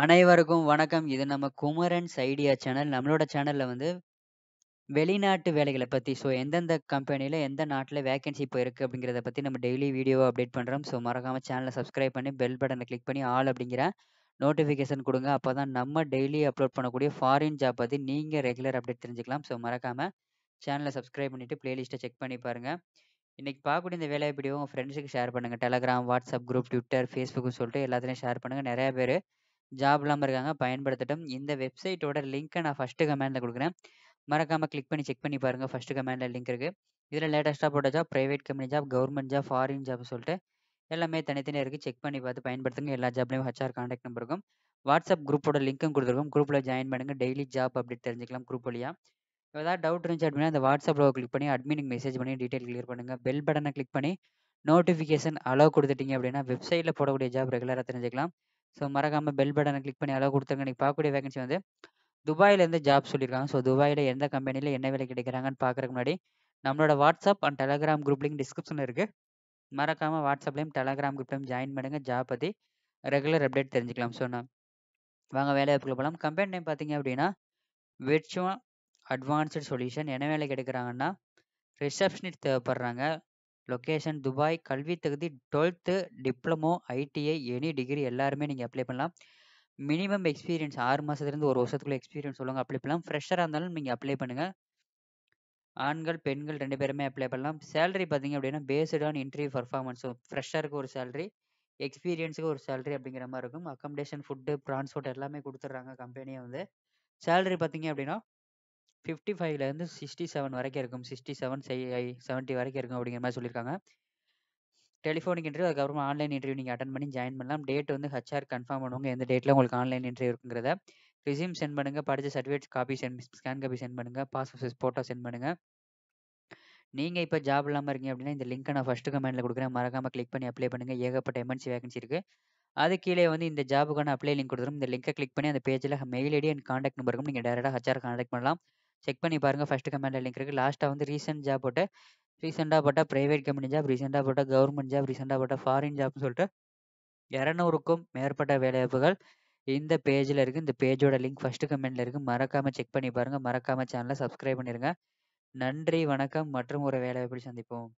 அனைவருக்கும் வணக்கம் இது நம்ம குமரன்ஸ் ஐடியா சேனல் நம்மளோட சேனலில் வந்து வெளிநாட்டு வேலைகளை பற்றி ஸோ எந்தெந்த கம்பெனியில் எந்த நாட்டில் வேகன்சி இப்போ இருக்குது அப்படிங்கிறத பற்றி நம்ம டெய்லி வீடியோ அப்டேட் பண்ணுறோம் ஸோ மறக்காமல் சேனலை சப்ஸ்கிரைப் பண்ணி பெல் பட்டனை கிளிக் பண்ணி ஆல் அப்படிங்கிற நோட்டிஃபிகேஷன் கொடுங்க அப்போ தான் நம்ம டெய்லி அப்லோட் பண்ணக்கூடிய ஃபாரின் ஜாப் பற்றி நீங்கள் ரெகுலர் அப்டேட் தெரிஞ்சுக்கலாம் ஸோ மறக்காமல் சேனலை சப்ஸ்கிரைப் பண்ணிவிட்டு ப்ளேலிஸ்ட்டை செக் பண்ணி பாருங்கள் இன்றைக்கி பார்க்கக்கூடிய இந்த வேலையை எப்படியோ உங்கள் ஃப்ரெண்ட்ஸுக்கு ஷேர் பண்ணுங்கள் டெலகிராம் வாட்ஸ்அப் குரூப் ட்விட்டர் ஃபேஸ்புக்குன்னு சொல்லிட்டு எல்லாத்துலேயும் ஷேர் பண்ணுங்கள் நிறையா பேர் ஜாப் இல்லாமல் இருக்காங்க பயன்படுத்தட்டும் இந்த வெப்சைட்டோட லிங்க்கை நான் ஃபஸ்ட்டு கமெண்டில் கொடுக்குறேன் மறக்காமல் கிளிக் பண்ணி செக் பண்ணி பாருங்கள் ஃபஸ்ட்டு கமெண்டில் லிங்க் இருக்குது இதில் லேட்டஸ்ட்டாக போட்ட job private company job government job foreign job சொல்லிட்டு எல்லாமே தனித்தனியாக இருக்குது செக் பண்ணி பார்த்து பயன்படுத்துங்க எல்லா ஜாப்லையும் ஹச்ஆர் கான்டாக்ட் நம்பர் இருக்கும் வாட்ஸ்அப் குரூப்போட லிங்க்கும் கொடுத்துருக்கோம் குரூப்பில் ஜாயின் பண்ணுங்கள் டெய்லி ஜாப் அப்படி தெரிஞ்சுக்கலாம் குரூப் வழியாக ஏதாவது டவுட் இருந்துச்சு அப்படின்னா அந்த வாட்ஸ்அப்பில் கிளிக் பண்ணி அட்மினுக்கு மெசேஜ் பண்ணி டீட்டெயில் கிளியர் பண்ணுங்கள் பெல் பட்டனை கிளிக் பண்ணி நோட்டிஃபிகேஷன் அலோவ் கொடுத்துட்டீங்க அப்படின்னா வெப்சைட்டில் போடக்கூடிய ஜாப் ரெகுலராக தெரிஞ்சுக்கலாம் ஸோ மறக்காமல் பெல் பட்டனை கிளிக் பண்ணி அளவு கொடுத்துருங்க நீங்கள் பார்க்கக்கூடிய வேகன்சி வந்து துபாயிலேருந்து ஜாப் சொல்லியிருக்காங்க ஸோ துபாயில் எந்த கம்பெனியில் என்ன வேலை கிடைக்கிறாங்கன்னு பார்க்குறதுக்கு முன்னாடி நம்மளோட WhatsApp and Telegram group link டிஸ்கிரிப்ஷனில் இருக்குது மறக்காமல் வாட்ஸ்அப்லேயும் டெலகிராம் குரூப்லையும் ஜாயின் பண்ணுங்கள் ஜாப் பற்றி ரெகுலர் அப்டேட் தெரிஞ்சுக்கலாம் ஸோ நான் வாங்க வேலை வாய்ப்புகள் போகலாம் கம்பெனி நேம் பார்த்தீங்க அப்படின்னா விர்ச்சுவல் அட்வான்ஸ்டு சொல்யூஷன் என்ன வேலை கிடைக்கிறாங்கன்னா ரிசப்ஷனிஸ்ட் தேவைப்படுறாங்க லொக்கேஷன் துபாய் கல்வி தகுதி twelfth diploma ITI any degree எல்லாருமே நீங்கள் அப்ளை பண்ணலாம் மினிமம் எக்ஸ்பீரியன்ஸ் ஆறு மாதத்துலேருந்து ஒரு வருஷத்துக்குள்ள எக்ஸ்பீரியன்ஸ் சொல்லுங்கள் அப்ளை பண்ணலாம் ஃப்ரெஷராக இருந்தாலும் நீங்கள் அப்ளை பண்ணுங்கள் ஆண்கள் பெண்கள் ரெண்டு பேருமே அப்ளை பண்ணலாம் சேலரி பார்த்தீங்க அப்படின்னா பேஸ்ட் ஆன் இன்டர்வியூ பர்ஃபார்மன்ஸும் ஃப்ரெஷ்ஷருக்கு ஒரு சேலரி எக்ஸ்பீரியன்ஸுக்கு ஒரு சேலரி அப்படிங்கிற மாதிரி இருக்கும் அக்கமடேஷன் ஃபுட்டு ட்ரான்ஸ்போர்ட் எல்லாமே கொடுத்துட்றாங்க கம்பெனியை வந்து சேலரி பார்த்தீங்க அப்படின்னா ஃபிஃப்டி ஃபைவ்லேருந்து சிக்ஸ்டி செவன் வரைக்கும் இருக்கும் சிக்ஸ்டி செவன் செவன்ட்டி வரைக்கும் இருக்கும் அப்படிங்கிற மாதிரி சொல்லியிருக்காங்க டெலிஃபோனிக் இன்டர்வியூ அதுக்கப்புறம் ஆன்லைன் இன்டர்வியூ நீங்கள் அட்டன் பண்ணி ஜாயின் பண்ணலாம் டேட் வந்து ஹச்ஆர் கன்ஃபார்ம் பண்ணுவாங்க எந்த டேட்டில் உங்களுக்கு ஆன்லைன் இன்டர்வியூ இருக்குங்கிறத ரிசியூம் சென்ட் பண்ணுங்கள் படித்த certificate copy send scan copy send பண்ணுங்கள் பாஸ்போர்ட் ஃபோட்டோ சென்ட் பண்ணுங்கள் நீங்கள் இப்போ ஜாப் இல்லாமல் இருக்கீங்க அப்படின்னா இந்த லிங்க்கை நான் ஃபஸ்ட்டு கமெண்டில் கொடுக்குறேன் மறக்காமல் கிளிக் பண்ணி அப்ளை பண்ணுங்கள் ஏகப்பட்ட எமர்ஜென்சி வேகன்சி இருக்குது அது கீழே வந்து இந்த ஜாபுக்கான அப்ளை லிங்க் கொடுத்துரும் இந்த லிங்கை கிளிக் பண்ணி அந்த பேஜில் மெயில் ஐடி அண்ட் காண்டாக்ட் நம்பருக்கும் நீங்கள் டேரெக்டாக ஹச்ஆர் காண்டாக்ட் பண்ணலாம் செக் பண்ணி பாருங்கள் ஃபஸ்ட்டு கமெண்டில் லிங்க் இருக்குது லாஸ்ட்டாக வந்து ரீசெண்ட் ஜாப் போட்டு ரீசெண்டாக போட்டால் ப்ரைவேட் கம்பெனி ஜாப் ரீசெண்டாக போட்டால் கவர்மெண்ட் ஜாப் ரீசெண்டாக போட்டால் ஃபாரின் ஜாப்னு சொல்லிட்டு இரநூறுக்கும் மேற்பட்ட வேலைவாய்ப்புகள் இந்த பேஜில் இருக்குது இந்த பேஜோட லிங்க் ஃபஸ்ட்டு கமெண்டில் இருக்குது மறக்காமல் செக் பண்ணி பாருங்கள் மறக்காமல் சேனலை சப்ஸ்கிரைப் பண்ணிடுங்க நன்றி வணக்கம் மற்றும் ஒரு எப்படி சந்திப்போம்